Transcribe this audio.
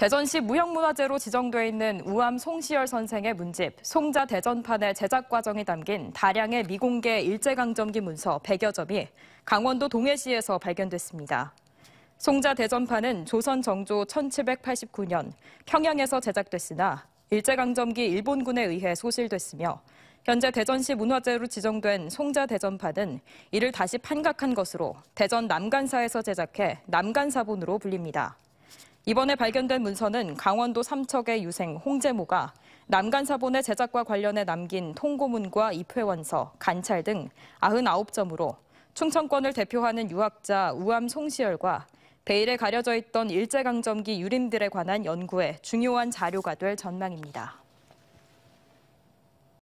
대전시 무형문화재로 지정돼 있는 우암 송시열 선생의 문집 송자 대전판의 제작 과정이 담긴 다량의 미공개 일제강점기 문서 100여 점이 강원도 동해시에서 발견됐습니다. 송자 대전판은 조선 정조 1789년 평양에서 제작됐으나 일제강점기 일본군에 의해 소실됐으며 현재 대전시 문화재로 지정된 송자 대전판은 이를 다시 판각한 것으로 대전 남간사에서 제작해 남간사본으로 불립니다. 이번에 발견된 문서는 강원도 삼척의 유생 홍재모가 남간사본의 제작과 관련해 남긴 통고문과 입회원서, 간찰 등 99점으로 충청권을 대표하는 유학자 우암 송시열과 베일에 가려져 있던 일제강점기 유림들에 관한 연구에 중요한 자료가 될 전망입니다.